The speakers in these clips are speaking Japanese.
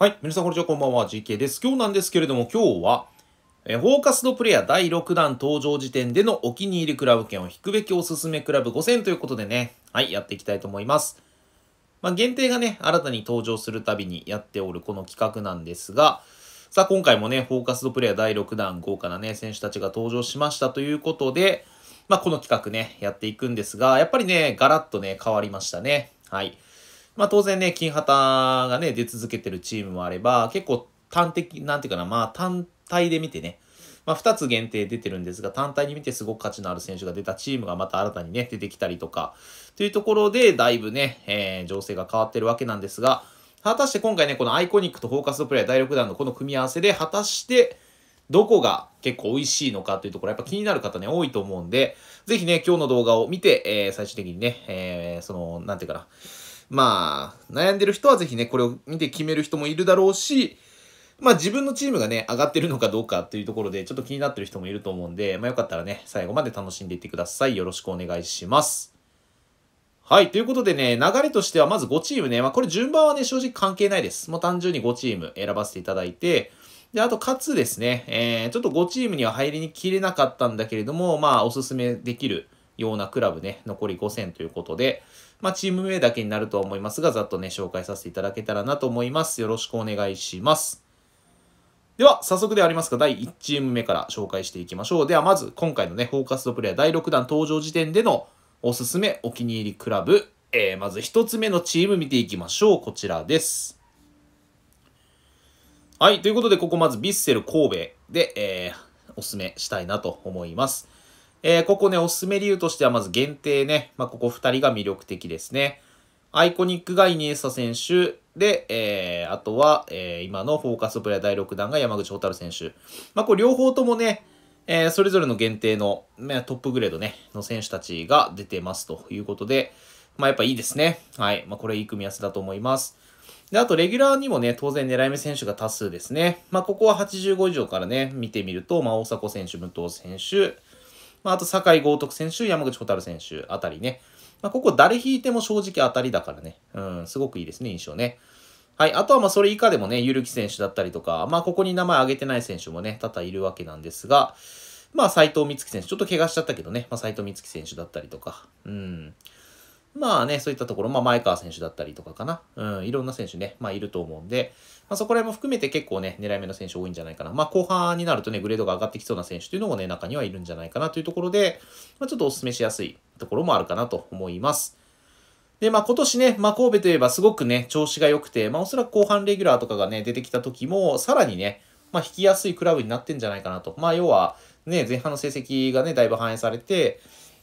はい。皆さん、こんにちは。こんばんは。GK です。今日なんですけれども、今日は、えフォーカスドプレイヤー第6弾登場時点でのお気に入りクラブ券を引くべきおすすめクラブ5000ということでね、はい、やっていきたいと思います。まあ、限定がね、新たに登場するたびにやっておるこの企画なんですが、さあ、今回もね、フォーカスドプレイヤー第6弾豪華なね、選手たちが登場しましたということで、まあ、この企画ね、やっていくんですが、やっぱりね、ガラッとね、変わりましたね。はい。まあ当然ね、金旗がね、出続けてるチームもあれば、結構単的、なんていうかな、まあ単体で見てね、まあ2つ限定出てるんですが、単体に見てすごく価値のある選手が出たチームがまた新たにね、出てきたりとか、というところで、だいぶね、えー、情勢が変わってるわけなんですが、果たして今回ね、このアイコニックとフォーカスドプレイヤー第6弾のこの組み合わせで、果たして、どこが結構美味しいのかというところ、やっぱ気になる方ね、多いと思うんで、ぜひね、今日の動画を見て、えー、最終的にね、えー、その、なんていうかな、まあ、悩んでる人はぜひね、これを見て決める人もいるだろうし、まあ自分のチームがね、上がってるのかどうかっていうところで、ちょっと気になってる人もいると思うんで、まあよかったらね、最後まで楽しんでいってください。よろしくお願いします。はい。ということでね、流れとしてはまず5チームね、まあこれ順番はね、正直関係ないです。もう単純に5チーム選ばせていただいて、で、あと、かつですね、えー、ちょっと5チームには入りにきれなかったんだけれども、まあおすすめできるようなクラブね、残り5戦ということで、まあ、チーム名だけになるとは思いますが、ざっとね、紹介させていただけたらなと思います。よろしくお願いします。では、早速ではありますが、第1チーム目から紹介していきましょう。では、まず、今回のね、フォーカスドプレイヤー第6弾登場時点でのおすすめお気に入りクラブ。えー、まず1つ目のチーム見ていきましょう。こちらです。はい、ということで、ここまずヴィッセル神戸で、えー、おすすめしたいなと思います。えー、ここね、おすすめ理由としては、まず限定ね。まあ、ここ2人が魅力的ですね。アイコニックがイニエスタ選手で、えー、あとは、えー、今のフォーカスプレー第6弾が山口蛍選手。まあ、これ両方ともね、えー、それぞれの限定の、トップグレードね、の選手たちが出てますということで、まあ、やっぱいいですね。はい。まあ、これいい組み合わせだと思います。で、あと、レギュラーにもね、当然狙い目選手が多数ですね。まあ、ここは85以上からね、見てみると、まあ、大迫選手、武藤選手、まあ、あと、酒井豪徳選手、山口蛍選手あたりね。まあ、ここ誰引いても正直当たりだからね。うん、すごくいいですね、印象ね。はい。あとは、まあ、それ以下でもね、ゆるき選手だったりとか、まあ、ここに名前挙げてない選手もね、多々いるわけなんですが、まあ、斎藤光希選手、ちょっと怪我しちゃったけどね、まあ、斎藤光希選手だったりとか、うん。まあね、そういったところ、まあ、前川選手だったりとかかな。うん、いろんな選手ね、まあ、いると思うんで、まあ、そこら辺も含めて結構ね、狙い目の選手多いんじゃないかな。まあ、後半になるとね、グレードが上がってきそうな選手というのもね、中にはいるんじゃないかなというところで、まあ、ちょっとお勧めしやすいところもあるかなと思います。で、まあ今年ね、まあ神戸といえばすごくね、調子が良くて、まあおそらく後半レギュラーとかがね、出てきた時も、さらにね、まあ引きやすいクラブになってんじゃないかなと。まあ要は、ね、前半の成績がね、だいぶ反映されて、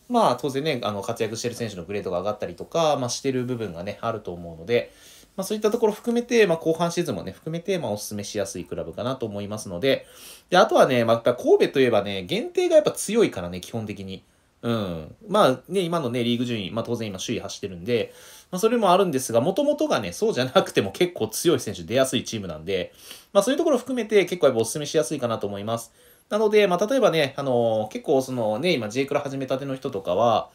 まあ当然ね、あの活躍してる選手のグレードが上がったりとか、まあしてる部分がね、あると思うので、まあ、そういったところ含めて、まあ、後半シーズンもね、含めて、まあ、お勧めしやすいクラブかなと思いますので、で、あとはね、また神戸といえばね、限定がやっぱ強いからね、基本的に。うん。まあね、今のね、リーグ順位、まあ当然今首位走ってるんで、まあそれもあるんですが、もともとがね、そうじゃなくても結構強い選手出やすいチームなんで、まあそういうところ含めて結構やっぱお勧めしやすいかなと思います。なので、まあ例えばね、あのー、結構そのね、今 J クラ始めたての人とかは、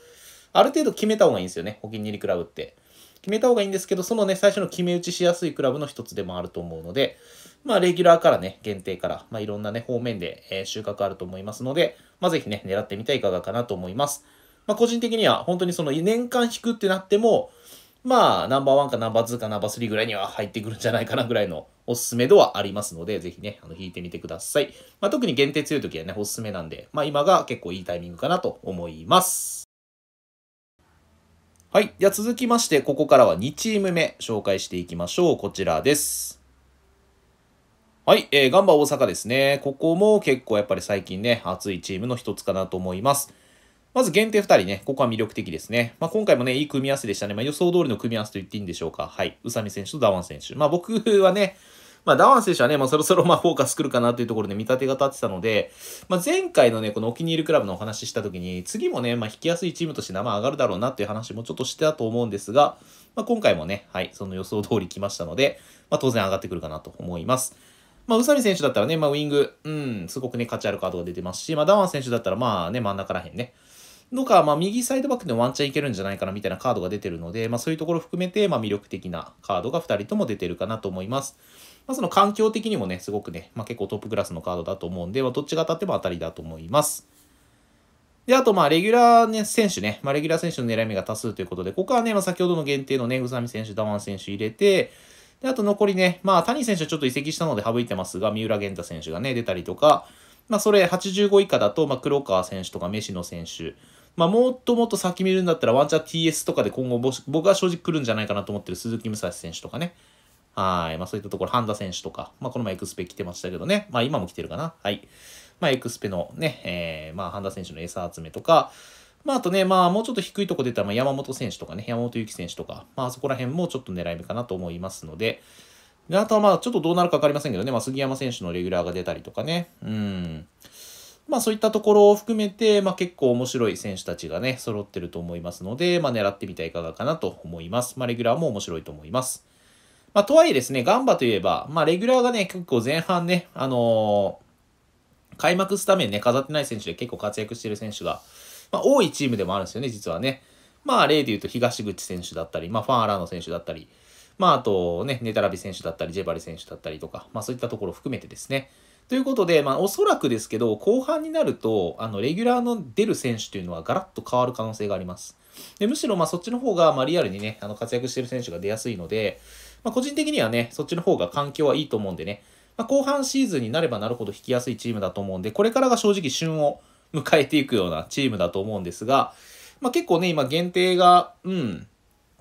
ある程度決めた方がいいんですよね、お気に入りクラブって。決めた方がいいんですけど、そのね、最初の決め打ちしやすいクラブの一つでもあると思うので、まあ、レギュラーからね、限定から、まあ、いろんなね、方面で、えー、収穫あると思いますので、まあ、ぜひね、狙ってみてはいかがかなと思います。まあ、個人的には、本当にその、年間引くってなっても、まあ、ナンバーワンかナンバーツーかナンバースリーぐらいには入ってくるんじゃないかなぐらいのおすすめ度はありますので、ぜひね、あの、引いてみてください。まあ、特に限定強い時はね、おすすめなんで、まあ、今が結構いいタイミングかなと思います。はい。じゃ続きまして、ここからは2チーム目紹介していきましょう。こちらです。はい。えー、ガンバ大阪ですね。ここも結構やっぱり最近ね、熱いチームの一つかなと思います。まず限定2人ね、ここは魅力的ですね。まあ、今回もね、いい組み合わせでしたね。まあ、予想通りの組み合わせと言っていいんでしょうか。はい。宇佐美選手とダワン選手。まあ、僕はね、まあ、ダワン選手はね、まあ、そろそろまあ、フォーカス来るかなというところで見立てが立ってたので、まあ、前回のね、このお気に入りクラブのお話しした時に、次もね、まあ、引きやすいチームとして名前上がるだろうなっていう話もちょっとしてたと思うんですが、まあ、今回もね、はい、その予想通り来ましたので、まあ、当然上がってくるかなと思います。まあ、宇佐美選手だったらね、まあ、ウィング、うん、すごくね、価値あるカードが出てますし、まあ、ダワン選手だったら、まあね、真ん中らへんね。のか、まあ、右サイドバックでもワンチャンいけるんじゃないかなみたいなカードが出てるので、まあ、そういうところ含めて、まあ、魅力的なカードが2人とも出てるかなと思います。まあ、その環境的にもね、すごくね、まあ、結構トップクラスのカードだと思うんで、まあ、どっちが当たっても当たりだと思います。で、あと、まあ、レギュラー、ね、選手ね、まあ、レギュラー選手の狙い目が多数ということで、ここはね、まあ、先ほどの限定のね、宇佐美選手、ダワン選手入れて、で、あと残りね、まあ、谷選手はちょっと移籍したので省いてますが、三浦玄太選手がね、出たりとか、まあ、それ85以下だと、まあ、黒川選手とか飯野選手、まあ、もっともっと先見るんだったら、ワンチャン TS とかで今後、僕は正直来るんじゃないかなと思ってる鈴木武蔵選手とかね、はい。まあそういったところ、半田選手とか、まあこの前エクスペ来てましたけどね。まあ今も来てるかな。はい。まあエクスペのね、えー、まあ半田選手の餌集めとか、まああとね、まあもうちょっと低いとこ出たら、まあ、山本選手とかね、山本ゆき選手とか、まあそこら辺もちょっと狙い目かなと思いますので、であとはまあちょっとどうなるか分かりませんけどね、まあ杉山選手のレギュラーが出たりとかね。うん。まあそういったところを含めて、まあ結構面白い選手たちがね、揃ってると思いますので、まあ狙ってみてはいかがかなと思います。まあレギュラーも面白いと思います。まあ、とはいえですね、ガンバといえば、まあ、レギュラーがね、結構前半ね、あのー、開幕スタメンね、飾ってない選手で結構活躍してる選手が、まあ、多いチームでもあるんですよね、実はね。まあ、例で言うと東口選手だったり、まあ、ファン・アラーノ選手だったり、まあ、あとね、ネタラビ選手だったり、ジェバリ選手だったりとか、まあ、そういったところ含めてですね。ということで、まあ、おそらくですけど、後半になると、あの、レギュラーの出る選手というのはガラッと変わる可能性があります。でむしろ、まあ、そっちの方が、まあ、リアルにね、あの活躍してる選手が出やすいので、まあ、個人的にはね、そっちの方が環境はいいと思うんでね、まあ、後半シーズンになればなるほど引きやすいチームだと思うんで、これからが正直旬を迎えていくようなチームだと思うんですが、まあ、結構ね、今限定が、うん、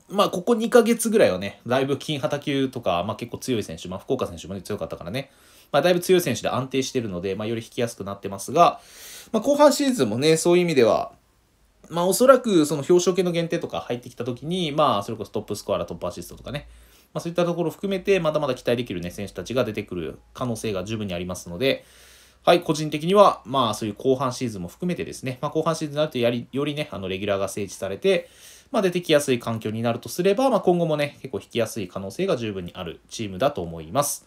まあ、ここ2ヶ月ぐらいはね、だいぶ金畑級とか、まあ、結構強い選手、まあ、福岡選手もね、強かったからね、まあ、だいぶ強い選手で安定してるので、まあ、より引きやすくなってますが、まあ、後半シーズンもね、そういう意味では、まあ、おそらくその表彰系の限定とか入ってきたときに、まあ、それこそトップスコアラ、トップアシストとかね、まあ、そういったところを含めて、まだまだ期待できるね、選手たちが出てくる可能性が十分にありますので、はい、個人的には、まあ、そういう後半シーズンも含めてですね、まあ、後半シーズンになるとやり、よりね、あの、レギュラーが整地されて、まあ、出てきやすい環境になるとすれば、まあ、今後もね、結構引きやすい可能性が十分にあるチームだと思います。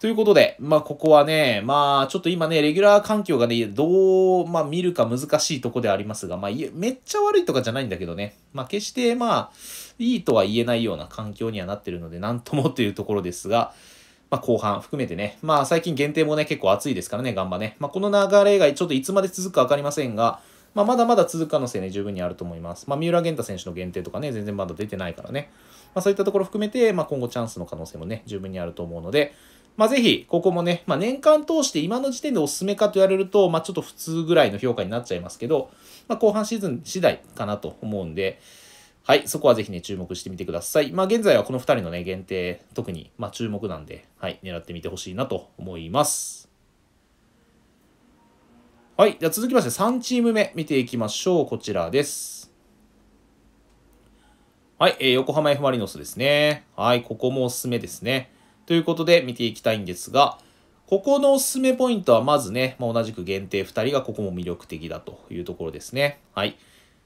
ということで、まあ、ここはね、まあ、ちょっと今ね、レギュラー環境がね、どう、まあ、見るか難しいとこでありますが、まあ、めっちゃ悪いとかじゃないんだけどね、まあ、決して、まあ、いいとは言えないような環境にはなってるので、なんともというところですが、まあ、後半含めてね、まあ、最近限定もね、結構暑いですからね、頑張ね。まあ、この流れがちょっといつまで続くかわかりませんが、まあ、まだまだ続く可能性ね、十分にあると思います。まあ、三浦玄太選手の限定とかね、全然まだ出てないからね、まあ、そういったところ含めて、まあ、今後チャンスの可能性もね、十分にあると思うので、まあ、ぜひ、ここもね、まあ、年間通して今の時点でおすすめかと言われると、まあ、ちょっと普通ぐらいの評価になっちゃいますけど、まあ、後半シーズン次第かなと思うんで、はい、そこはぜひね、注目してみてください。まあ、現在はこの2人のね、限定、特に、まあ、注目なんで、はい、狙ってみてほしいなと思います。はい。じゃ続きまして、3チーム目見ていきましょう。こちらです。はい。えー、横浜 F・ マリノスですね。はい。ここもおすすめですね。ということで見ていきたいんですが、ここのおすすめポイントはまずね、まあ、同じく限定2人がここも魅力的だというところですね。はい。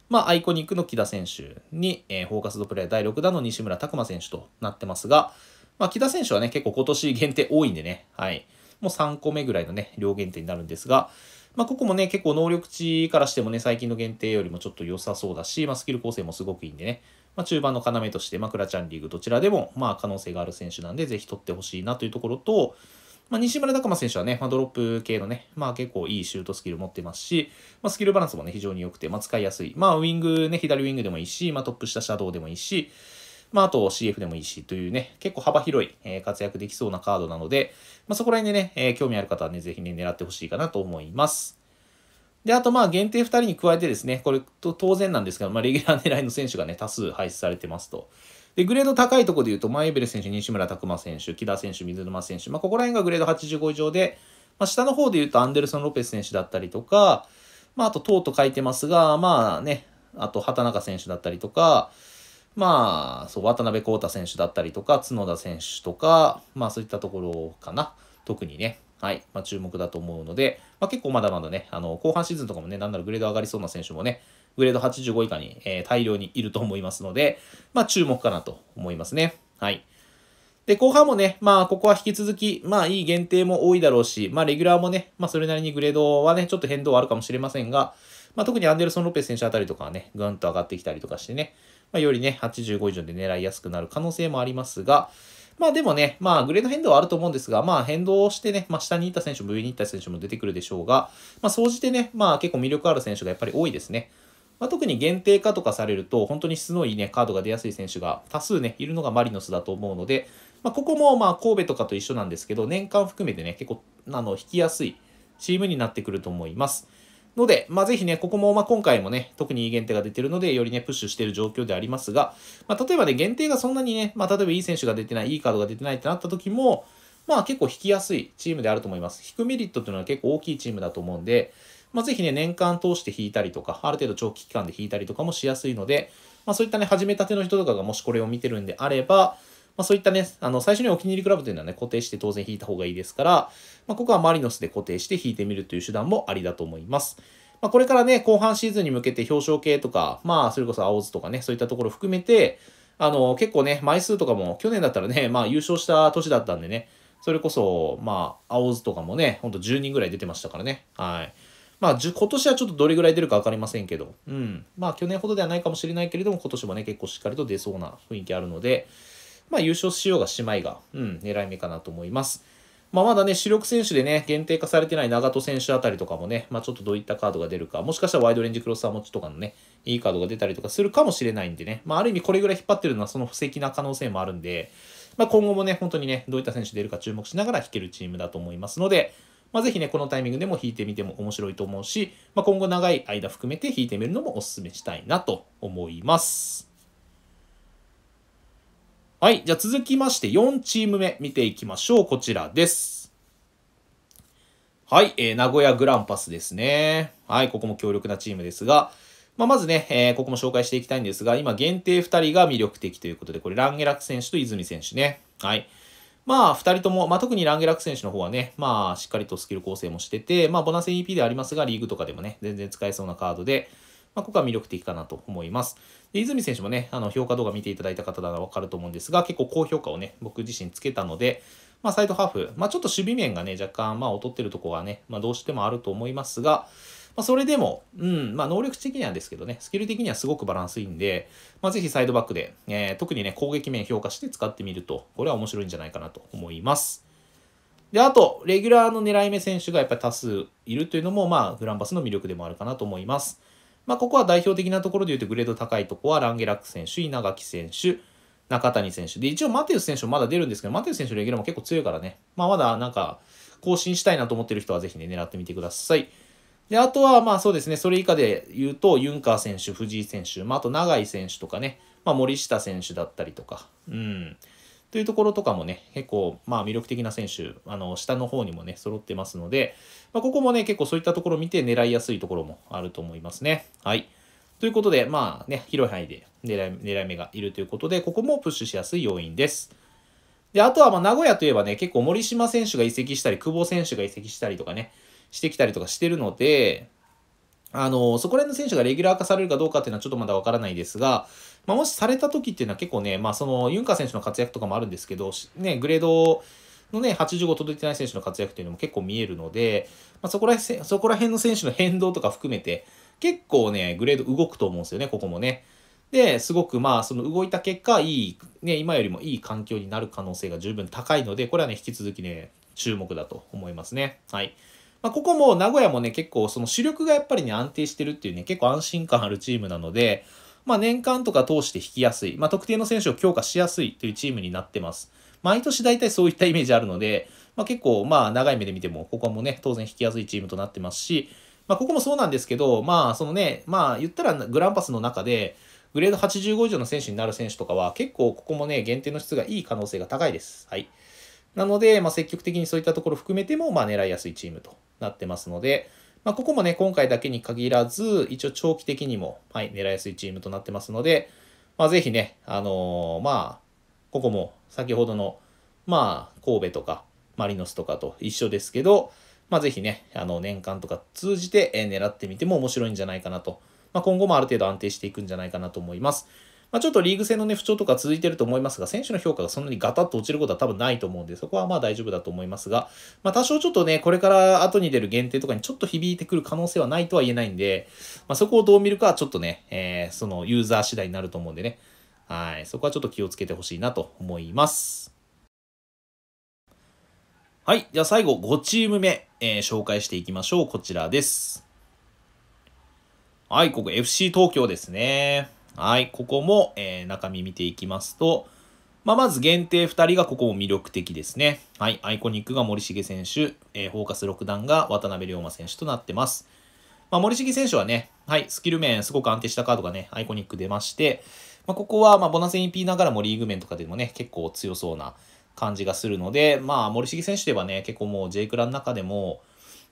まあ、アイコニックの木田選手に、えー、フォーカスドプレイ第6弾の西村拓真選手となってますが、まあ、木田選手はね、結構今年限定多いんでね、はい。もう3個目ぐらいのね、両限定になるんですが、まあ、ここもね、結構能力値からしてもね、最近の限定よりもちょっと良さそうだし、まあ、スキル構成もすごくいいんでね、まあ、中盤の要として、まあ、クラチャンリーグどちらでも、まあ、可能性がある選手なんで、ぜひ取ってほしいなというところと、まあ、西村隆間選手はね、まあ、ドロップ系のね、まあ、結構いいシュートスキル持ってますし、まあ、スキルバランスもね、非常に良くて、まあ、使いやすい。まあ、ウィングね、左ウィングでもいいし、まあ、トップ下シャドウでもいいし、まあ、あと CF でもいいしというね、結構幅広い、えー、活躍できそうなカードなので、まあ、そこら辺でね、えー、興味ある方はね、ぜひね、狙ってほしいかなと思います。で、あとまあ限定2人に加えてですね、これと当然なんですけど、まあレギュラー狙いの選手がね、多数配出されてますと。で、グレード高いところで言うと、マイベル選手、西村拓磨選手、木田選手、水沼選手、まあここら辺がグレード85以上で、まあ下の方で言うとアンデルソン・ロペス選手だったりとか、まああとトーと書いてますが、まあね、あと畑中選手だったりとか、まあ、そう、渡辺康太選手だったりとか、角田選手とか、まあそういったところかな。特にね。はい、まあ、注目だと思うので、まあ、結構まだまだね、あの後半シーズンとかもね、なんならグレード上がりそうな選手もね、グレード85以下に、えー、大量にいると思いますので、まあ、注目かなと思いますね。はい。で、後半もね、まあ、ここは引き続き、まあ、いい限定も多いだろうし、まあ、レギュラーもね、まあ、それなりにグレードはね、ちょっと変動はあるかもしれませんが、まあ、特にアンデルソン・ロペス選手あたりとかはね、ぐんと上がってきたりとかしてね、まあ、よりね、85以上で狙いやすくなる可能性もありますが、まあでもね、まあグレード変動はあると思うんですが、まあ変動してね、まあ下に行った選手も上に行った選手も出てくるでしょうが、まあ総じてね、まあ結構魅力ある選手がやっぱり多いですね。まあ、特に限定化とかされると、本当に質のいいね、カードが出やすい選手が多数ね、いるのがマリノスだと思うので、まあ、ここもまあ神戸とかと一緒なんですけど、年間含めてね、結構あの引きやすいチームになってくると思います。ので、まあ、ぜひね、ここも、まあ、今回もね、特にいい限定が出てるので、よりね、プッシュしてる状況でありますが、まあ、例えばね、限定がそんなにね、まあ、例えばいい選手が出てない、いいカードが出てないってなった時も、まあ、結構引きやすいチームであると思います。引くメリットっていうのは結構大きいチームだと思うんで、まあ、ぜひね、年間通して引いたりとか、ある程度長期期間で引いたりとかもしやすいので、まあ、そういったね、始めたての人とかがもしこれを見てるんであれば、まあ、そういったね、あの、最初にお気に入りクラブというのはね、固定して当然引いた方がいいですから、まあ、ここはマリノスで固定して引いてみるという手段もありだと思います。まあ、これからね、後半シーズンに向けて表彰系とか、まあ、それこそ青図とかね、そういったところ含めて、あの、結構ね、枚数とかも、去年だったらね、まあ、優勝した年だったんでね、それこそ、まあ、青図とかもね、ほんと10人ぐらい出てましたからね。はい。まあ、今年はちょっとどれぐらい出るか分かりませんけど、うん。まあ、去年ほどではないかもしれないけれども、今年もね、結構しっかりと出そうな雰囲気あるので、まあ優勝しようがしまいが、うん、狙い目かなと思います。まあ、まだね、主力選手でね、限定化されてない長戸選手あたりとかもね、まあ、ちょっとどういったカードが出るか、もしかしたらワイドレンジクロスア持モッチとかのね、いいカードが出たりとかするかもしれないんでね、まあ、ある意味これぐらい引っ張ってるのはその布石な可能性もあるんで、まあ、今後もね、本当にね、どういった選手出るか注目しながら引けるチームだと思いますので、まあ、ぜひね、このタイミングでも引いてみても面白いと思うし、まあ、今後長い間含めて引いてみるのもお勧めしたいなと思います。はい。じゃあ続きまして4チーム目見ていきましょう。こちらです。はい。えー、名古屋グランパスですね。はい。ここも強力なチームですが、まあ、まずね、えー、ここも紹介していきたいんですが、今限定2人が魅力的ということで、これランゲラック選手と泉選手ね。はい。まあ、2人とも、まあ、特にランゲラック選手の方はね、まあ、しっかりとスキル構成もしてて、まあ、ボナセ EP ではありますが、リーグとかでもね、全然使えそうなカードで、まあ、ここは魅力的かなと思います。で泉選手もね、あの評価動画見ていただいた方ならわかると思うんですが、結構高評価をね、僕自身つけたので、まあ、サイドハーフ、まあ、ちょっと守備面がね、若干、まあ、劣ってるとこはね、まあ、どうしてもあると思いますが、まあ、それでも、うん、まあ、能力的にはですけどね、スキル的にはすごくバランスいいんで、まあ、ぜひサイドバックで、えー、特にね、攻撃面評価して使ってみると、これは面白いんじゃないかなと思います。で、あと、レギュラーの狙い目選手がやっぱり多数いるというのも、まあ、グランパスの魅力でもあるかなと思います。まあ、ここは代表的なところで言うと、グレード高いとこはランゲラック選手、稲垣選手、中谷選手。で、一応マテウス選手もまだ出るんですけど、マテウス選手のレギュラーも結構強いからね。まあ、まだなんか、更新したいなと思ってる人はぜひね、狙ってみてください。で、あとは、まあそうですね、それ以下で言うと、ユンカー選手、藤井選手、まあ、あと永井選手とかね、まあ、森下選手だったりとか、うん。というところとかもね、結構、まあ魅力的な選手、あの、下の方にもね、揃ってますので、まあ、ここもね、結構そういったところを見て狙いやすいところもあると思いますね。はい。ということで、まあね、広い範囲で狙い狙い目がいるということで、ここもプッシュしやすい要因です。で、あとは、まあ、名古屋といえばね、結構森島選手が移籍したり、久保選手が移籍したりとかね、してきたりとかしてるので、あの、そこら辺の選手がレギュラー化されるかどうかっていうのはちょっとまだわからないですが、まあ、もしされた時っていうのは結構ね、まあ、そのユンカー選手の活躍とかもあるんですけど、ね、グレードのね、85届いてない選手の活躍というのも結構見えるので、まあ、そこら辺、そこら辺の選手の変動とか含めて、結構ね、グレード動くと思うんですよね、ここもね。で、すごくまあ、その動いた結果、いい、ね、今よりもいい環境になる可能性が十分高いので、これはね、引き続きね、注目だと思いますね。はい。まあ、ここも名古屋もね、結構その主力がやっぱりね、安定してるっていうね、結構安心感あるチームなので、まあ、年間とか通して引きやすい、まあ、特定の選手を強化しやすいというチームになってます。毎年大体そういったイメージあるので、まあ、結構、まあ、長い目で見ても、ここもね、当然引きやすいチームとなってますし、まあ、ここもそうなんですけど、まあ、そのね、まあ、言ったらグランパスの中で、グレード85以上の選手になる選手とかは、結構ここもね、限定の質がいい可能性が高いです。はい。なので、まあ、積極的にそういったところ含めても、まあ、狙いやすいチームとなってますので、まあ、ここもね、今回だけに限らず、一応長期的にも、はい、狙いやすいチームとなってますので、まあ、ぜひね、あのー、まあ、ここも先ほどの、まあ、神戸とか、マリノスとかと一緒ですけど、まあ、ぜひね、あの、年間とか通じて狙ってみても面白いんじゃないかなと。まあ、今後もある程度安定していくんじゃないかなと思います。まあ、ちょっとリーグ戦のね、不調とか続いてると思いますが、選手の評価がそんなにガタッと落ちることは多分ないと思うんで、そこはまあ大丈夫だと思いますが、まあ、多少ちょっとね、これから後に出る限定とかにちょっと響いてくる可能性はないとは言えないんで、まあ、そこをどう見るかはちょっとね、えー、そのユーザー次第になると思うんでね、はい、そこはちょっと気をつけてほしいなと思います。はい。じゃあ最後、5チーム目、えー、紹介していきましょう。こちらです。はい、ここ FC 東京ですね。はい、ここも、えー、中身見ていきますと、まあ、まず限定2人がここも魅力的ですね。はい、アイコニックが森重選手、えー、フォーカス6段が渡辺龍馬選手となってます。まあ、森重選手はね、はい、スキル面すごく安定したカードがね、アイコニック出まして、まあ、ここは、まあ、ボナセン EP ながらもリーグ面とかでもね、結構強そうな感じがするので、まあ、森重選手ではね、結構もう J クラの中でも、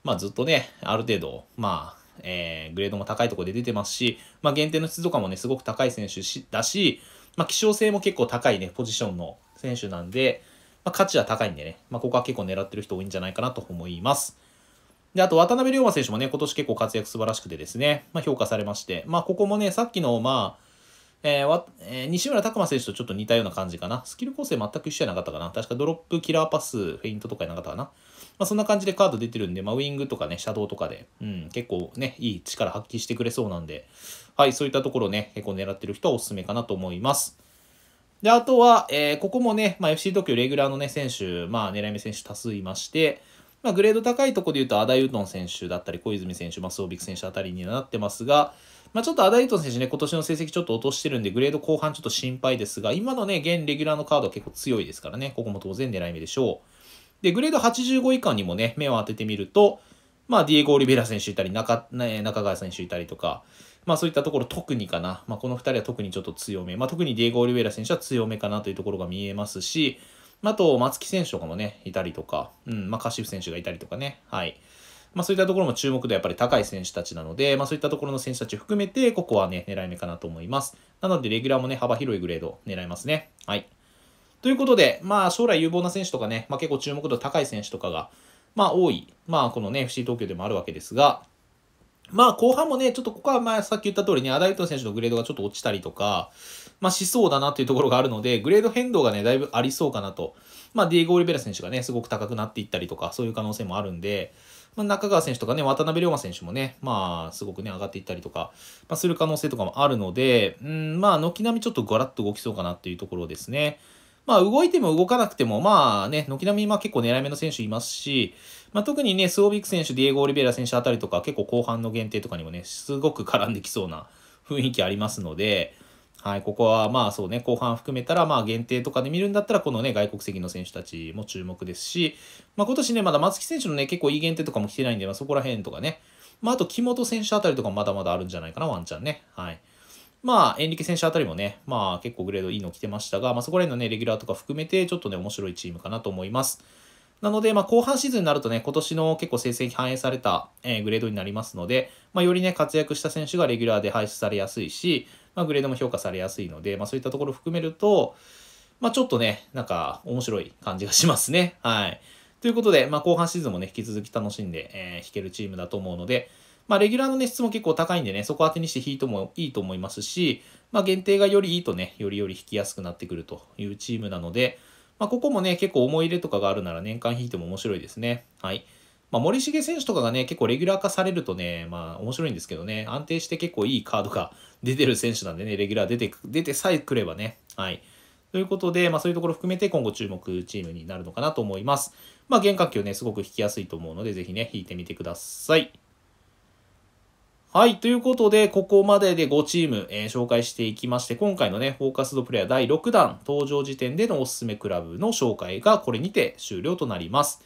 まあ、ずっとね、ある程度、まあ、えー、グレードも高いところで出てますし、まあ、限定の質とかもね、すごく高い選手だし、まあ、希少性も結構高いね、ポジションの選手なんで、まあ、価値は高いんでね、まあ、ここは結構狙ってる人多いんじゃないかなと思います。で、あと渡辺龍馬選手もね、今年結構活躍素晴らしくてですね、まあ、評価されまして、まあ、ここもね、さっきの、まあ、えーわえー、西村拓磨選手とちょっと似たような感じかな。スキル構成全く一緒じゃなかったかな。確かドロップ、キラーパス、フェイントとかゃなかったかな。まあ、そんな感じでカード出てるんで、まあ、ウィングとかね、シャドウとかで、うん、結構ね、いい力発揮してくれそうなんで、はい、そういったところね、結構狙ってる人はおすすめかなと思います。で、あとは、えー、ここもね、まあ、FC 東京レギュラーのね、選手、まあ、狙い目選手多数いまして、まあ、グレード高いところで言うと、アダユートン選手だったり、小泉選手、マスオビク選手あたりにはなってますが、まあ、ちょっとアダユートン選手ね、今年の成績ちょっと落としてるんで、グレード後半ちょっと心配ですが、今のね、現レギュラーのカードは結構強いですからね、ここも当然狙い目でしょう。で、グレード85以下にもね、目を当ててみると、まあ、ディエゴ・オリベラ選手いたり中、中川選手いたりとか、まあそういったところ特にかな。まあこの2人は特にちょっと強め。まあ特にディエゴ・オリベラ選手は強めかなというところが見えますし、あと松木選手とかもね、いたりとか、うん、まあカシフ選手がいたりとかね、はい。まあそういったところも注目度やっぱり高い選手たちなので、まあそういったところの選手たち含めて、ここはね、狙い目かなと思います。なのでレギュラーもね、幅広いグレード狙いますね。はい。ということで、まあ、将来有望な選手とかね、まあ、結構注目度高い選手とかが、まあ、多い、まあ、このね、FC 東京でもあるわけですが、まあ、後半もね、ちょっとここは、まあ、さっき言った通りね、アダイト選手のグレードがちょっと落ちたりとか、まあ、しそうだなっていうところがあるので、グレード変動がね、だいぶありそうかなと。まあ、ディエゴ・オリベラ選手がね、すごく高くなっていったりとか、そういう可能性もあるんで、まあ、中川選手とかね、渡辺龍馬選手もね、まあ、すごくね、上がっていったりとか、まあ、する可能性とかもあるので、うん、まあ、軒並みちょっとガラッと動きそうかなっていうところですね。まあ、動いても動かなくても、まあね、軒並みまあ結構狙い目の選手いますし、まあ、特にね、スオビック選手、ディエゴ・オリベラ選手あたりとか、結構後半の限定とかにもね、すごく絡んできそうな 雰囲気ありますので、はい、ここはまあそうね、後半含めたら、まあ限定とかで見るんだったら、このね、外国籍の選手たちも注目ですし、まあ今年ね、まだ松木選手のね、結構いい限定とかも来てないんで、まあそこら辺とかね、まああと木本選手あたりとかもまだまだあるんじゃないかな、ワンチャンね。はい。まあ、エンリケ選手あたりもね、まあ結構グレードいいの来てましたが、まあそこら辺のね、レギュラーとか含めて、ちょっとね、面白いチームかなと思います。なので、まあ後半シーズンになるとね、今年の結構成績反映された、えー、グレードになりますので、まあよりね、活躍した選手がレギュラーで排出されやすいし、まあグレードも評価されやすいので、まあそういったところ含めると、まあちょっとね、なんか面白い感じがしますね。はい。ということで、まあ後半シーズンもね、引き続き楽しんで、えー、弾けるチームだと思うので、まあ、レギュラーのね、質も結構高いんでね、そこ当てにして引いてもいいと思いますし、まあ、限定がよりいいとね、よりより引きやすくなってくるというチームなので、まあ、ここもね、結構思い入れとかがあるなら年間引いても面白いですね。はい。まあ、森重選手とかがね、結構レギュラー化されるとね、まあ面白いんですけどね、安定して結構いいカードが出てる選手なんでね、レギュラー出て、出てさえくればね、はい。ということで、まあそういうところ含めて今後注目チームになるのかなと思います。まあ、幻覚球ね、すごく引きやすいと思うので、ぜひね、引いてみてください。はい。ということで、ここまでで5チーム、えー、紹介していきまして、今回のね、フォーカスドプレイヤー第6弾、登場時点でのおすすめクラブの紹介がこれにて終了となります。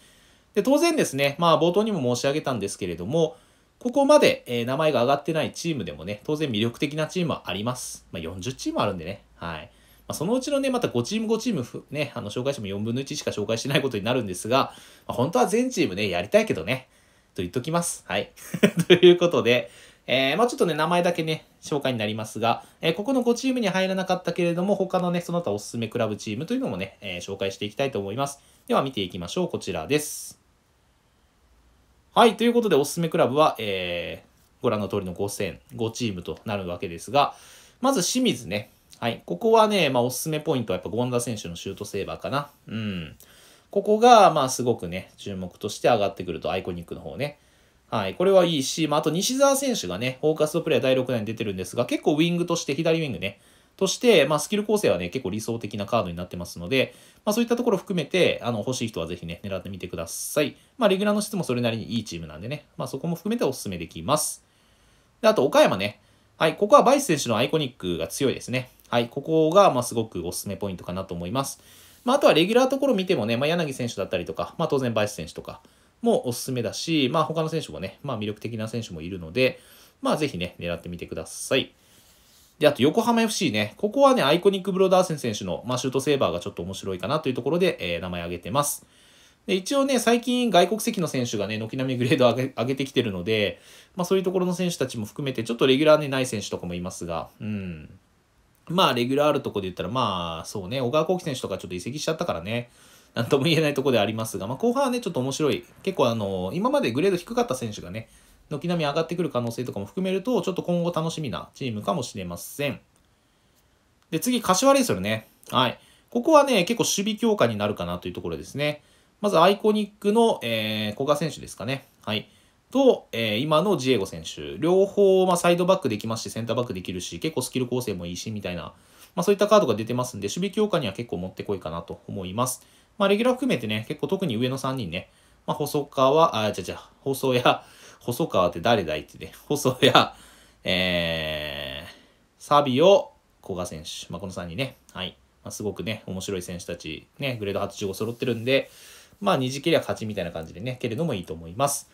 で、当然ですね、まあ冒頭にも申し上げたんですけれども、ここまで、えー、名前が上がってないチームでもね、当然魅力的なチームはあります。まあ40チームあるんでね、はい。まあ、そのうちのね、また5チーム5チームね、あの紹介しても4分の1しか紹介してないことになるんですが、まあ、本当は全チームね、やりたいけどね、と言っときます。はい。ということで、えー、まあちょっとね、名前だけね、紹介になりますが、えー、ここの5チームに入らなかったけれども、他のね、その他おすすめクラブチームというのもね、えー、紹介していきたいと思います。では見ていきましょう。こちらです。はい、ということでおすすめクラブは、えー、ご覧の通りの5戦、5チームとなるわけですが、まず清水ね。はい、ここはね、まあおすすめポイントはやっぱ権田選手のシュートセーバーかな。うん。ここが、まあすごくね、注目として上がってくると、アイコニックの方ね。はい、これはいいし、まあ、あと西澤選手がね、フォーカスドプレイヤー第6弾に出てるんですが、結構ウィングとして、左ウィングね、として、まあ、スキル構成はね、結構理想的なカードになってますので、まあ、そういったところ含めて、あの、欲しい人はぜひね、狙ってみてください。まあ、レギュラーの質もそれなりにいいチームなんでね、まあ、そこも含めてお勧めできます。で、あと、岡山ね。はい、ここはバイス選手のアイコニックが強いですね。はい、ここが、まあ、すごくお勧めポイントかなと思います。まあ、あとはレギュラーところ見てもね、まあ、柳選手だったりとか、まあ、当然バイス選手とか、もおすすめだし、まあ他の選手もね、まあ魅力的な選手もいるので、まあぜひね、狙ってみてください。で、あと横浜 FC ね、ここはね、アイコニックブロダーセン選手の、まあ、シュートセーバーがちょっと面白いかなというところで、えー、名前挙げてます。で、一応ね、最近外国籍の選手がね、軒並みグレード上げ 上げてきてるので、まあそういうところの選手たちも含めて、ちょっとレギュラーにない選手とかもいますが、うん。まあ、レギュラーあるとこで言ったら、まあ、そうね、小川幸輝選手とかちょっと移籍しちゃったからね。なんとも言えないとこでありますが、まあ、後半はね、ちょっと面白い。結構あの、今までグレード低かった選手がね、軒並み上がってくる可能性とかも含めると、ちょっと今後楽しみなチームかもしれません。で、次、柏レイソルね。はい。ここはね、結構守備強化になるかなというところですね。まずアイコニックの、えー、古賀選手ですかね。はい。と、えー、今のジエゴ選手。両方、まあ、サイドバックできますし、センターバックできるし、結構スキル構成もいいし、みたいな。まあ、そういったカードが出てますんで、守備強化には結構もってこいかなと思います。まあ、レギュラー含めてね、結構特に上の3人ね、まあ、細川、あ、じゃじゃ、細谷、細川って誰だいってね、細谷、えー、サビオ、古賀選手、まあ、この3人ね、はい。まあ、すごくね、面白い選手たち、ね、グレード85揃ってるんで、まあ、二次蹴りは勝ちみたいな感じでね、蹴るのもいいと思います。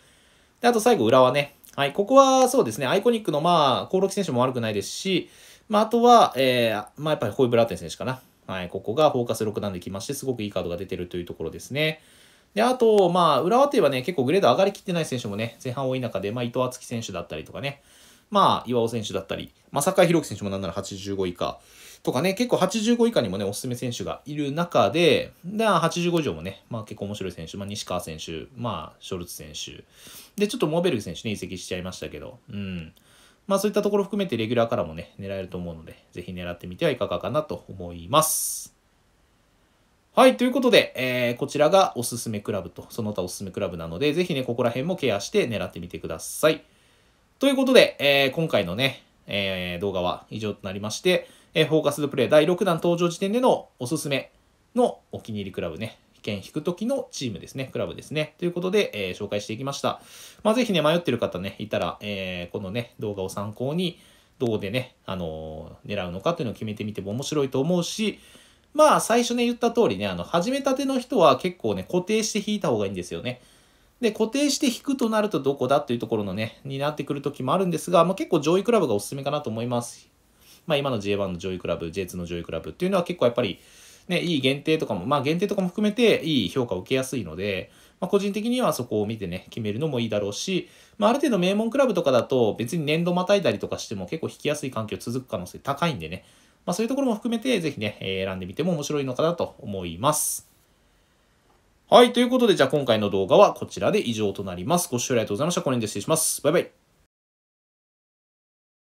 で、あと最後、裏はね、はい、ここはそうですね、アイコニックの、まあ、興梠選手も悪くないですし、まあ、あとは、えー、まあ、やっぱりホイブラーテン選手かな。はい、ここがフォーカス6なんできまして、すごくいいカードが出てるというところですね。で、あと、まあ、浦和といえばね、結構グレード上がりきってない選手もね、前半多い中で、まあ、伊藤敦樹選手だったりとかね、まあ、岩尾選手だったり、まあ、坂井宏樹選手もなんなら85以下とかね、結構85以下にもね、おすすめ選手がいる中で、で、85以上もね、まあ結構面白い選手、まあ西川選手、まあ、ショルツ選手、で、ちょっとモーベルグ選手ね、移籍しちゃいましたけど、うん。まあそういったところ含めてレギュラーからもね、狙えると思うので、ぜひ狙ってみてはいかがかなと思います。はい、ということで、えー、こちらがおすすめクラブと、その他おすすめクラブなので、ぜひね、ここら辺もケアして狙ってみてください。ということで、えー、今回のね、えー、動画は以上となりまして、えー、フォーカス・ド・プレイ第6弾登場時点でのおすすめのお気に入りクラブね、券引く時のチームですね、クラブですね。ということで、えー、紹介していきました。まあ、ぜひね、迷ってる方ね、いたら、えー、このね、動画を参考に、どうでね、あのー、狙うのかというのを決めてみても面白いと思うし、まあ、最初ね、言った通りね、あの、始めたての人は結構ね、固定して引いた方がいいんですよね。で、固定して引くとなるとどこだというところのね、になってくる時もあるんですが、まあ、結構上位クラブがおすすめかなと思います。まあ、今の J1 の上位クラブ、J2 の上位クラブっていうのは結構やっぱり、ね、いい限定とかも、まあ限定とかも含めていい評価を受けやすいので、まあ、個人的にはそこを見てね、決めるのもいいだろうし、まあ、ある程度名門クラブとかだと別に年度またいだりとかしても結構引きやすい環境続く可能性高いんでね、まあ、そういうところも含めてぜひね、え選んでみても面白いのかなと思います。はい、ということでじゃあ今回の動画はこちらで以上となります。ご視聴ありがとうございました。この辺で失礼します。バイバイ。